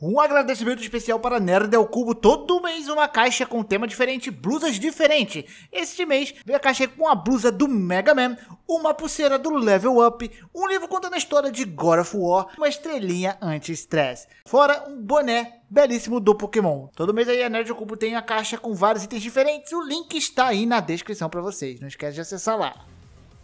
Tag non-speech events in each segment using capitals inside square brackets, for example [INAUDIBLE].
Um agradecimento especial para Nerd ao Cubo. Todo mês uma caixa com tema diferente, blusas diferentes. Este mês veio a caixa com a blusa do Mega Man, uma pulseira do Level Up, um livro contando a história de God of War, uma estrelinha anti-estresse. Fora um boné belíssimo do Pokémon. Todo mês aí a Nerd ao Cubo tem a caixa com vários itens diferentes. O link está aí na descrição para vocês. Não esquece de acessar lá.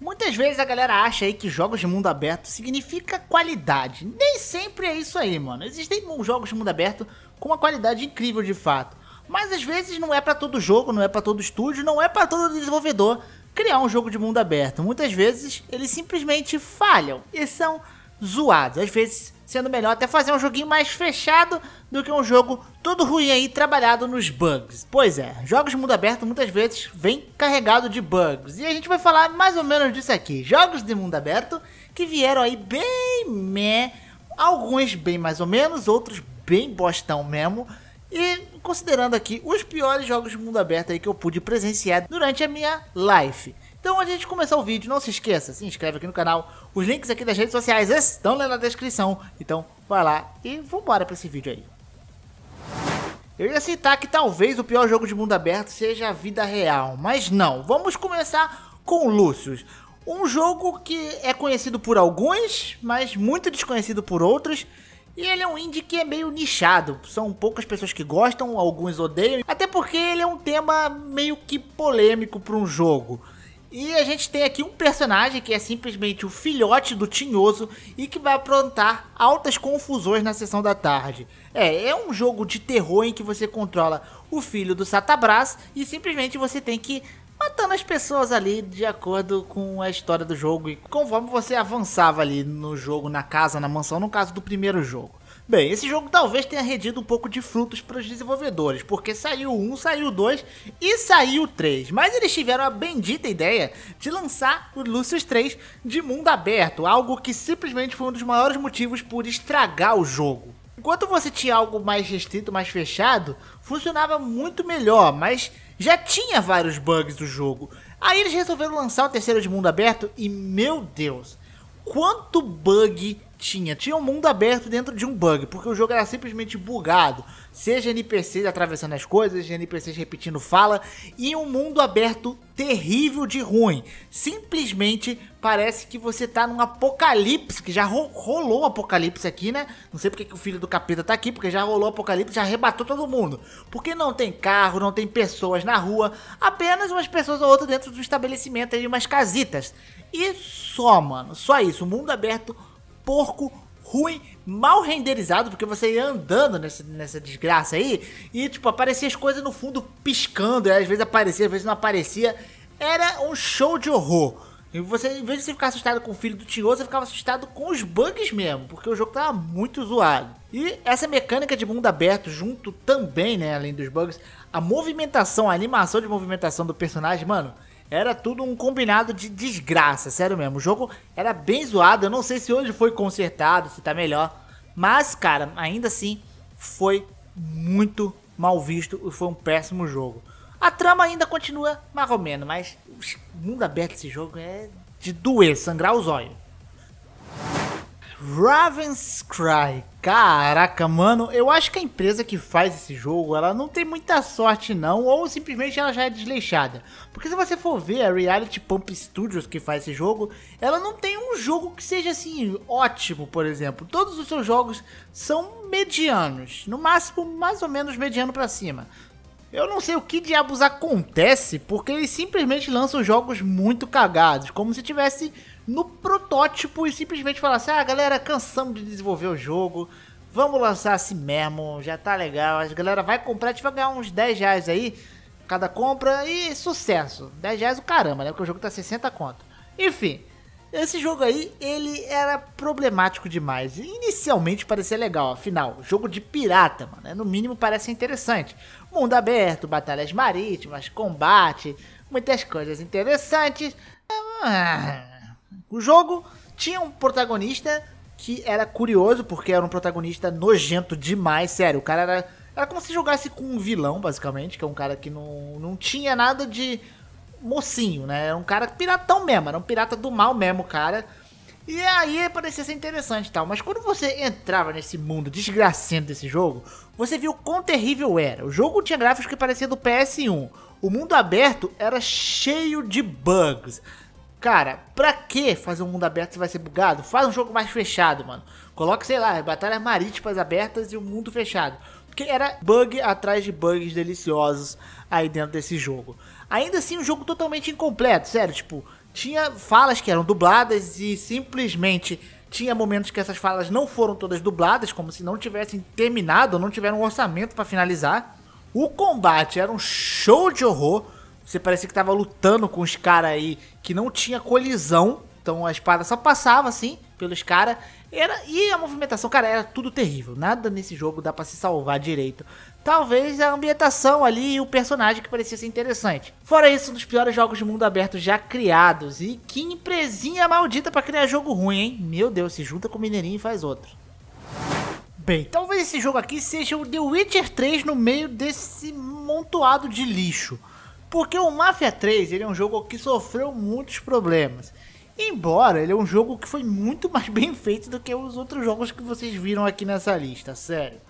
Muitas vezes a galera acha aí que jogos de mundo aberto significa qualidade. Nem sempre é isso aí, mano. Existem jogos de mundo aberto com uma qualidade incrível de fato. Mas às vezes não é para todo jogo, não é para todo estúdio, não é para todo desenvolvedor criar um jogo de mundo aberto. Muitas vezes eles simplesmente falham e são zoados. Às vezes sendo melhor até fazer um joguinho mais fechado do que um jogo todo ruim aí trabalhado nos bugs. Pois é, jogos de mundo aberto muitas vezes vem carregado de bugs. E a gente vai falar mais ou menos disso aqui. Jogos de mundo aberto que vieram aí bem meh, alguns bem mais ou menos, outros bem bostão mesmo. E considerando aqui os piores jogos de mundo aberto aí que eu pude presenciar durante a minha life. Então, antes de começar o vídeo, não se esqueça, se inscreve aqui no canal. Os links aqui das redes sociais estão na descrição. Então, vai lá e vambora para esse vídeo aí. Eu ia citar que talvez o pior jogo de mundo aberto seja a vida real, mas não. Vamos começar com Lúcius. Um jogo que é conhecido por alguns, mas muito desconhecido por outros. E ele é um indie que é meio nichado. São poucas pessoas que gostam, alguns odeiam. Até porque ele é um tema meio que polêmico para um jogo. E a gente tem aqui um personagem que é simplesmente o filhote do Tinhoso e que vai aprontar altas confusões na sessão da tarde. É, é um jogo de terror em que você controla o filho do Satabras e simplesmente você tem que ir matando as pessoas ali de acordo com a história do jogo e conforme você avançava ali no jogo, na casa, na mansão, no caso do primeiro jogo. Bem, esse jogo talvez tenha rendido um pouco de frutos para os desenvolvedores, porque saiu um, saiu dois e saiu três. Mas eles tiveram a bendita ideia de lançar o Lucius 3 de mundo aberto, algo que simplesmente foi um dos maiores motivos por estragar o jogo. Enquanto você tinha algo mais restrito, mais fechado, funcionava muito melhor, mas já tinha vários bugs do jogo. Aí eles resolveram lançar o terceiro de mundo aberto e meu Deus, quanto bug tinha. Tinha um mundo aberto dentro de um bug, porque o jogo era simplesmente bugado. Seja NPCs atravessando as coisas, seja NPCs repetindo fala, e um mundo aberto terrível de ruim. Simplesmente parece que você tá num apocalipse, que já ro rolou um apocalipse aqui, né? Não sei porque que o filho do capeta tá aqui, porque já rolou um apocalipse, já arrebatou todo mundo. Porque não tem carro, não tem pessoas na rua, apenas umas pessoas ou outras dentro do estabelecimento aí, umas casitas. E só, mano, só isso, o mundo aberto porco ruim, mal renderizado, porque você ia andando nessa, nessa desgraça aí, e tipo, aparecia as coisas no fundo piscando, é, às vezes aparecia, às vezes não aparecia. Era um show de horror. E você, em vez de você ficar assustado com o filho do tio, você ficava assustado com os bugs mesmo, porque o jogo tava muito zoado. E essa mecânica de mundo aberto junto também, né, além dos bugs, a movimentação, a animação de movimentação do personagem, mano, era tudo um combinado de desgraça, sério mesmo. O jogo era bem zoado. Eu não sei se hoje foi consertado, se tá melhor. Mas, cara, ainda assim, foi muito mal visto e foi um péssimo jogo. A trama ainda continua mais ou menos, mas o mundo aberto desse jogo é de doer, sangrar os olhos. Raven's Cry, Caraca, mano, eu acho que a empresa que faz esse jogo, ela não tem muita sorte não, ou simplesmente ela já é desleixada. Porque se você for ver a Reality Pump Studios que faz esse jogo, ela não tem um jogo que seja assim ótimo, por exemplo. Todos os seus jogos são medianos, no máximo mais ou menos mediano para cima. Eu não sei o que diabos acontece, porque eles simplesmente lançam jogos muito cagados, como se tivesse no protótipo e simplesmente falar, assim: ah, galera, cansamos de desenvolver o jogo, vamos lançar assim mesmo, já tá legal. A galera vai comprar, a gente vai ganhar uns 10 reais aí, cada compra, e sucesso. 10 reais o caramba, né? Porque o jogo tá 60 conto. Enfim, esse jogo aí, ele era problemático demais. Inicialmente parecia legal, afinal, jogo de pirata, mano. Né? No mínimo parece interessante. Mundo aberto, batalhas marítimas, combate, muitas coisas interessantes. Ah, o jogo tinha um protagonista que era curioso, porque era um protagonista nojento demais, sério. O cara era. Era como se jogasse com um vilão, basicamente, que é um cara que não, não tinha nada de mocinho, né? Era um cara piratão mesmo, era um pirata do mal mesmo, cara. E aí parecia ser interessante e tal, mas quando você entrava nesse mundo desgracento desse jogo, você viu quão terrível era. O jogo tinha gráficos que pareciam do PS1. O mundo aberto era cheio de bugs. Cara, pra que fazer um mundo aberto se vai ser bugado? Faz um jogo mais fechado, mano. Coloque, sei lá, batalhas marítimas abertas e um mundo fechado. Porque era bug atrás de bugs deliciosos aí dentro desse jogo. Ainda assim, um jogo totalmente incompleto, sério. Tipo, tinha falas que eram dubladas e simplesmente tinha momentos que essas falas não foram todas dubladas, como se não tivessem terminado, não tiveram um orçamento para finalizar. O combate era um show de horror. Você parecia que tava lutando com os caras aí que não tinha colisão. Então a espada só passava assim pelos caras. Era, e a movimentação, cara, era tudo terrível. Nada nesse jogo dá para se salvar direito. Talvez a ambientação ali e o personagem que parecia ser interessante. Fora isso, um dos piores jogos de mundo aberto já criados. E que empresinha maldita para criar jogo ruim, hein? Meu Deus, se junta com o Mineirinho e faz outro. Bem, talvez esse jogo aqui seja o The Witcher 3 no meio desse montoado de lixo. Porque o Mafia 3 ele é um jogo que sofreu muitos problemas. Embora ele é um jogo que foi muito mais [LAUGHS] bem feito do que os outros jogos que vocês viram aqui nessa lista, sério.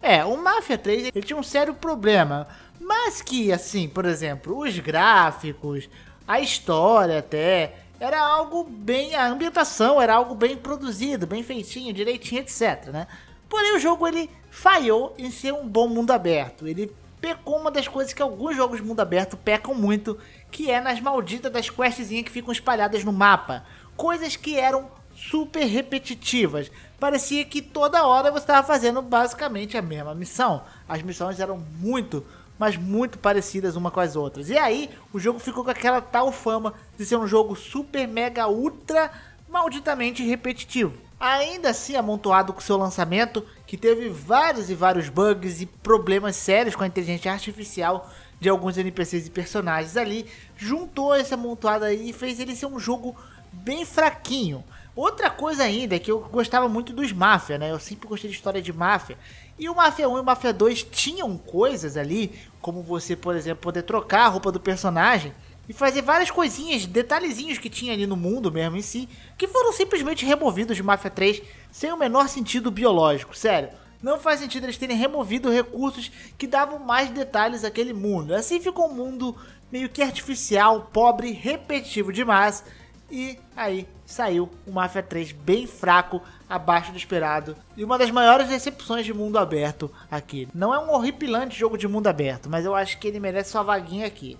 É, o Mafia 3 ele tinha um sério problema, mas que assim, por exemplo, os gráficos, a história até, era algo bem, a ambientação era algo bem produzido, bem feitinho, direitinho, etc, né? Porém o jogo ele falhou em ser um bom mundo aberto. Ele pecou uma das coisas que alguns jogos mundo aberto pecam muito, que é nas malditas das questzinhas que ficam espalhadas no mapa. Coisas que eram super repetitivas. Parecia que toda hora você estava fazendo basicamente a mesma missão. As missões eram muito, mas muito parecidas uma com as outras. E aí, o jogo ficou com aquela tal fama de ser um jogo super mega ultra malditamente repetitivo ainda assim amontoado com seu lançamento, que teve vários e vários bugs e problemas sérios com a inteligência artificial de alguns NPCs e personagens ali, juntou esse amontoado aí e fez ele ser um jogo bem fraquinho. Outra coisa ainda é que eu gostava muito dos Máfia, né? Eu sempre gostei de história de Máfia. E o Máfia 1 e o Máfia 2 tinham coisas ali, como você, por exemplo, poder trocar a roupa do personagem, e fazer várias coisinhas, detalhezinhos que tinha ali no mundo mesmo em si, que foram simplesmente removidos de Mafia 3 sem o menor sentido biológico, sério. Não faz sentido eles terem removido recursos que davam mais detalhes àquele mundo. Assim ficou um mundo meio que artificial, pobre, repetitivo demais. E aí saiu o Mafia 3 bem fraco, abaixo do esperado. E uma das maiores decepções de mundo aberto aqui. Não é um horripilante jogo de mundo aberto, mas eu acho que ele merece sua vaguinha aqui.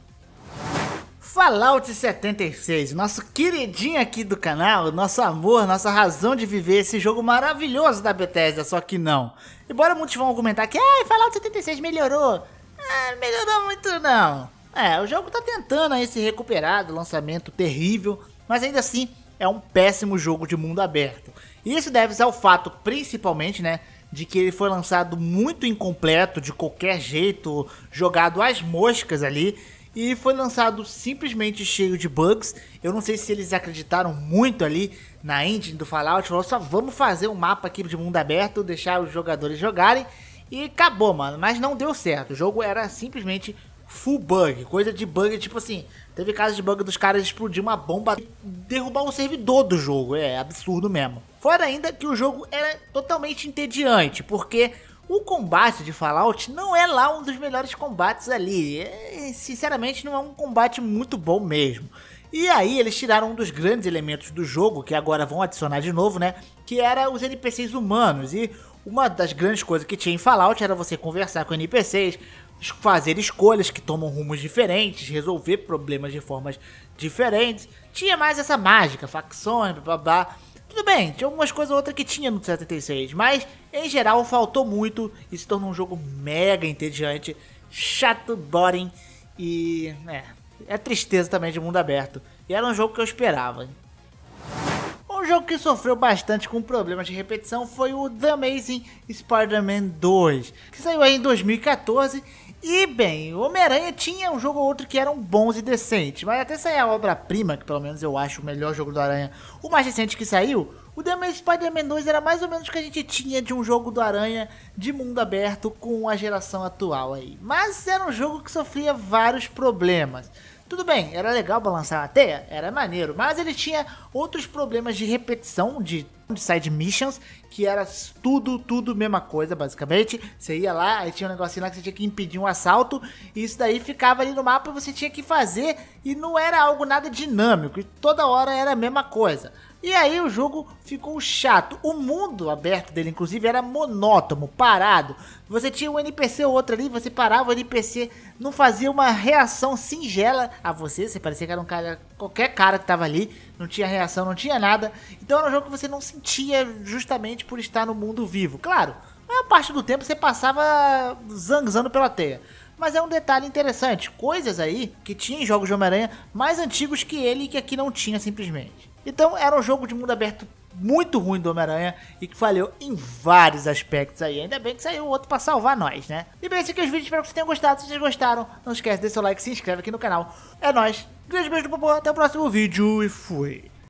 Fallout 76, nosso queridinho aqui do canal, nosso amor, nossa razão de viver esse jogo maravilhoso da Bethesda, só que não. Embora muitos vão argumentar que ah, Fallout 76 melhorou, ah, melhorou muito não. É, o jogo tá tentando aí se recuperar do lançamento terrível, mas ainda assim é um péssimo jogo de mundo aberto. E isso deve-se ao fato, principalmente, né, de que ele foi lançado muito incompleto, de qualquer jeito, jogado às moscas ali, e foi lançado simplesmente cheio de bugs. Eu não sei se eles acreditaram muito ali na engine do Fallout. Falou só vamos fazer um mapa aqui de mundo aberto, deixar os jogadores jogarem. E acabou, mano. Mas não deu certo. O jogo era simplesmente full bug, coisa de bug, tipo assim, teve casos de bug dos caras explodir uma bomba e derrubar o servidor do jogo, é absurdo mesmo. Fora ainda que o jogo era totalmente entediante, porque o combate de Fallout não é lá um dos melhores combates ali. É, sinceramente, não é um combate muito bom mesmo. E aí eles tiraram um dos grandes elementos do jogo, que agora vão adicionar de novo, né? Que era os NPCs humanos. E uma das grandes coisas que tinha em Fallout era você conversar com NPCs, fazer escolhas que tomam rumos diferentes, resolver problemas de formas diferentes. Tinha mais essa mágica, facções, blá blá. blá tudo bem, tinha algumas coisas ou outra que tinha no 76, mas em geral faltou muito e se tornou um jogo mega entediante, chato, boring e. é. É tristeza também de mundo aberto. E era um jogo que eu esperava. Um jogo que sofreu bastante com problemas de repetição foi o The Amazing Spider-Man 2, que saiu aí em 2014 e bem, Homem-Aranha tinha um jogo ou outro que eram bons e decentes, mas até sair a obra-prima, que pelo menos eu acho o melhor jogo do Aranha, o mais recente que saiu, o The Spider-Man 2 era mais ou menos o que a gente tinha de um jogo do Aranha de mundo aberto com a geração atual aí. Mas era um jogo que sofria vários problemas. Tudo bem, era legal balançar a teia, era maneiro, mas ele tinha outros problemas de repetição, de side missions, que era tudo, tudo mesma coisa, basicamente. Você ia lá, aí tinha um negocinho lá que você tinha que impedir um assalto, e isso daí ficava ali no mapa e você tinha que fazer, e não era algo nada dinâmico, e toda hora era a mesma coisa. E aí o jogo ficou chato. O mundo aberto dele, inclusive, era monótono, parado. Você tinha um NPC ou outro ali, você parava, o NPC não fazia uma reação singela a você. Você parecia que era um cara, qualquer cara que tava ali, não tinha reação, não tinha nada. Então era um jogo que você não sentia justamente por estar no mundo vivo. Claro, a maior parte do tempo você passava zanzando pela teia. Mas é um detalhe interessante, coisas aí que tinha em jogos de Homem-Aranha mais antigos que ele que aqui não tinha simplesmente. Então era um jogo de mundo aberto muito ruim do Homem-Aranha e que falhou em vários aspectos aí. Ainda bem que saiu outro para salvar nós, né? E bem, esse aqui é os vídeos, espero que vocês tenham gostado. Se vocês gostaram, não esquece de deixar seu like, se inscreve aqui no canal. É nóis, grande beijo do popô, até o próximo vídeo e fui!